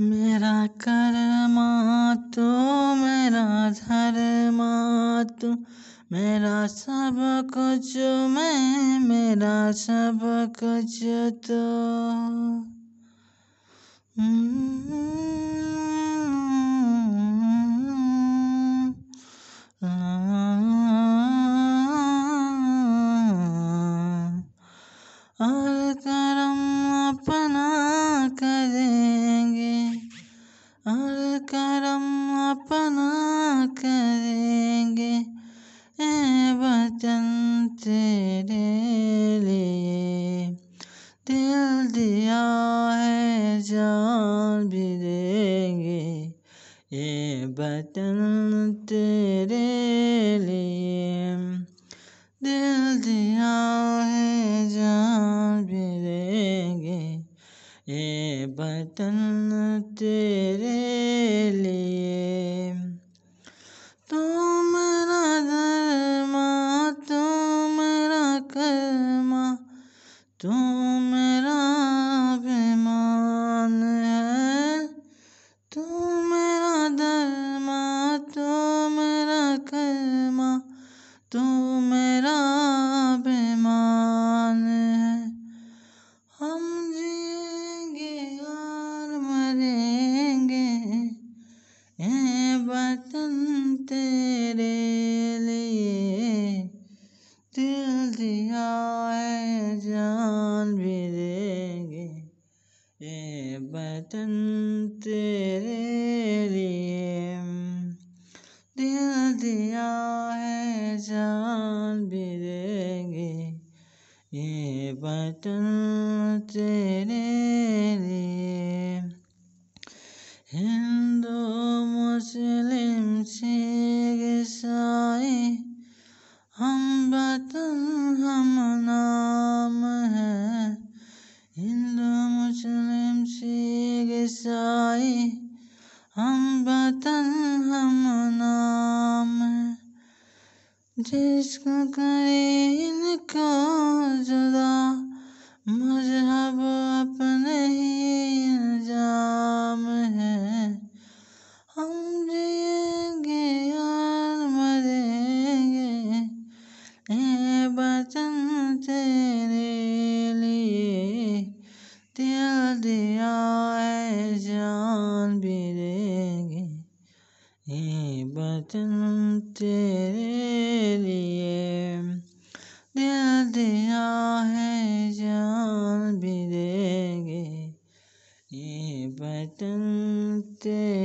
मेरा करमा तू मेरा धर्मा तू मेरा सब कुछ मैं मेरा सब कुछ तो ये वतन तेरे लिए दिल दिया है जान भी देंगे ये बतन तेरे लिए तुम मेरा धर्मा तुम मेरा कर्मा तुम वतन तेरे लिए दिल दिया है जान भी देंगे ये वतन तेरे लिए हिंदू मुझे साए हम बतन हम नाम जिसको करे इनको जुदा मजहब अपने ही अंजाम है हम जिएंगे यार मरेंगे ये बचन तेरे लिए दिया दिया वतन तेरे लिए दिल दिया है जान भी देंगे ये वतन तेरे